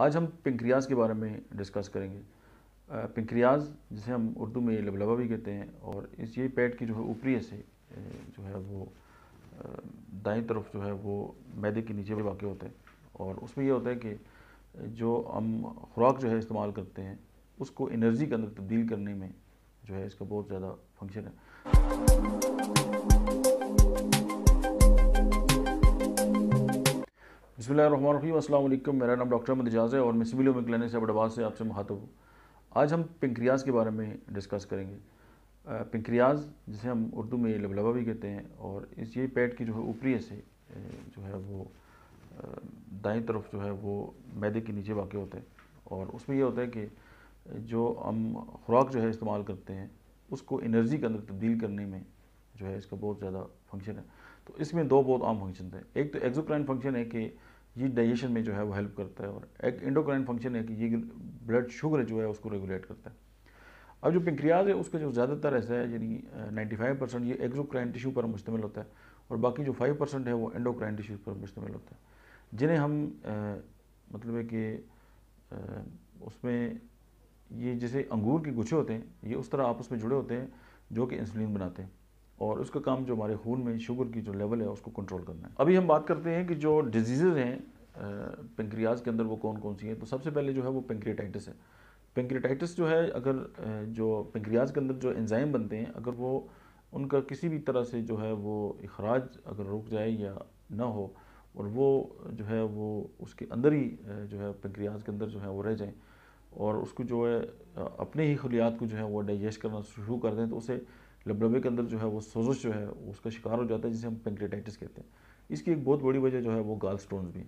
आज हम पिंक्रियाज के बारे में डिस्कस करेंगे पिंक्रियाज जिसे हम उर्दू में लबलबा भी कहते हैं और इस ये पेट की जो है ऊपरी से जो है वो दाएं तरफ जो है वो मैदे के नीचे भी वाक़ होते हैं और उसमें यह होता है कि जो हम खुराक जो है इस्तेमाल करते हैं उसको एनर्जी के अंदर तब्दील करने में जो है इसका बहुत ज़्यादा फंक्शन है बसमीम मेरा नाम डॉक्टर अहमद एजाज है और मैं सिविल में क्लिनिक से बड़बाज से आपसे मुखातब हूँ आज हम पिंक्रियाज के बारे में डिस्कस करेंगे पिंक्रियाज जिसे हम उर्दू में लबलबा भी कहते हैं और इस ये पेट की जो है ऊपरी से जो है वो दाएं तरफ जो है वो मैदे के नीचे वाक़ होते हैं और उसमें यह होता है कि जो हम खुराक जो है इस्तेमाल करते हैं उसको इनर्जी के अंदर तब्दील करने में जो है इसका बहुत ज़्यादा फंक्शन है तो इसमें दो बहुत आम फंक्शन थे एक तो एक्जोक्राइन फंक्शन है कि ये डाइजेशन में जो है वो हेल्प करता है और एक इंडोक्राइन फंक्शन है कि ये ब्लड शुगर जो है उसको रेगुलेट करता है अब जो पिंक्रियाज है उसका जो ज़्यादातर ऐसा है यानी नाइन्टी फाइव परसेंट ये एक्जोक्राइन टिश्यू पर मुश्तमिल होता है और बाकी जो फाइव परसेंट है वो एंडोक्राइन टिश्यू पर मुश्तमिल होता है जिन्हें हम आ, मतलब है कि उसमें ये जैसे अंगूर के गुच्छे होते हैं ये उस तरह आपस में जुड़े होते हैं जो कि इंसुलिन बनाते हैं और उसका काम जो हमारे खून में शुगर की जो लेवल है उसको कंट्रोल करना है अभी हम बात करते हैं कि जो डिजीज़ हैं पेंक्रियाज के अंदर वो कौन कौन सी हैं तो सबसे पहले जो है वो पेंक्रियाटाइटिस है पेंक्रियाटाइटिस जो है अगर जो पेंक्रियाज के अंदर जो एंजाइम बनते हैं अगर वो उनका किसी भी तरह से जो है वो अखराज अगर रुक जाए या ना हो और वो जो है वो उसके अंदर ही जो है पेंक्रियाज के अंदर जो है वो रह जाएँ और उसको जो है अपने ही खलियात को जो है वो डाइजेस्ट करना शुरू कर दें तो उसे लबलबे के अंदर जो है वो सोजश जो है उसका शिकार हो जाता है जिसे हम पेंक्रेटाइटिस कहते हैं इसकी एक बहुत बड़ी वजह जो है वो गाल स्टोन भी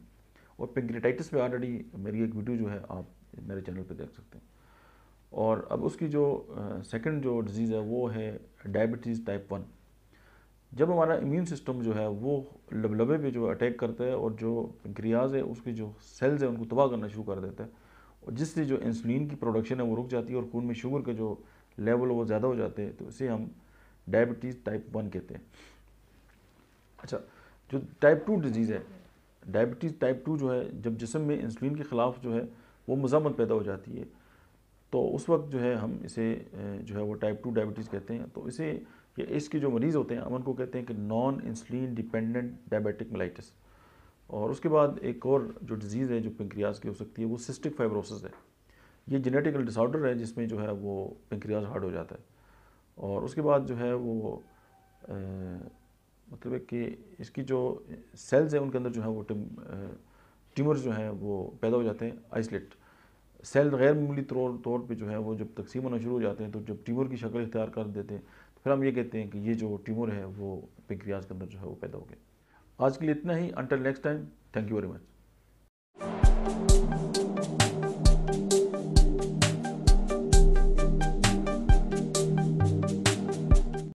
और पेंक्रेटाइटिस पे ऑलरेडी मेरी एक वीडियो जो है आप मेरे चैनल पे देख सकते हैं और अब उसकी जो सेकंड जो डिजीज़ है वो है डायबिटीज़ टाइप वन जब हमारा इम्यून सिस्टम जो है वो लबलबे पे जो अटैक करता है और जो पेंक्रियाज है उसकी जो सेल्स हैं उनको तबाह करना शुरू कर देता है और जिससे जो इंसुलिन की प्रोडक्शन है वो रुक जाती है और खून में शुगर के जो लेवल वो ज़्यादा हो जाते हैं तो इसे हम डायबिटीज़ टाइप वन कहते हैं अच्छा जो टाइप टू डिजीज़ है डायबिटीज़ टाइप टू जो है जब जिसम में इंसुलिन के ख़िलाफ़ जो है वो मजामत पैदा हो जाती है तो उस वक्त जो है हम इसे जो है वो टाइप टू डायबिटीज़ कहते हैं तो इसे ये इसके जो मरीज़ होते हैं हम उनको कहते हैं कि non insulin dependent diabetic mellitus और उसके बाद एक और जो डिज़ीज़ है जो पेंक्रियाज की हो सकती है वो सिस्टिक फाइब्रोसिस है ये जेनेटिकल डिसऑर्डर है जिसमें जो है वो पेंक्रियाज हार्ड हो जाता है और उसके बाद जो है वो आ, मतलब कि इसकी जो सेल्स हैं उनके अंदर जो है वो ट्यूमर जो हैं वो पैदा हो जाते हैं आइसलेट सेल गैर मामूली तौर तौर पर जो है वो जब तकसीम होना शुरू हो जाते हैं तो जब ट्यूमर की शक्ल इख्तियार कर देते हैं तो फिर हम ये कहते हैं कि ये जो ट्यूमर है वो पेंक्रियाज के अंदर जो है वो पैदा हो गया आज के लिए इतना ही until next time thank you very much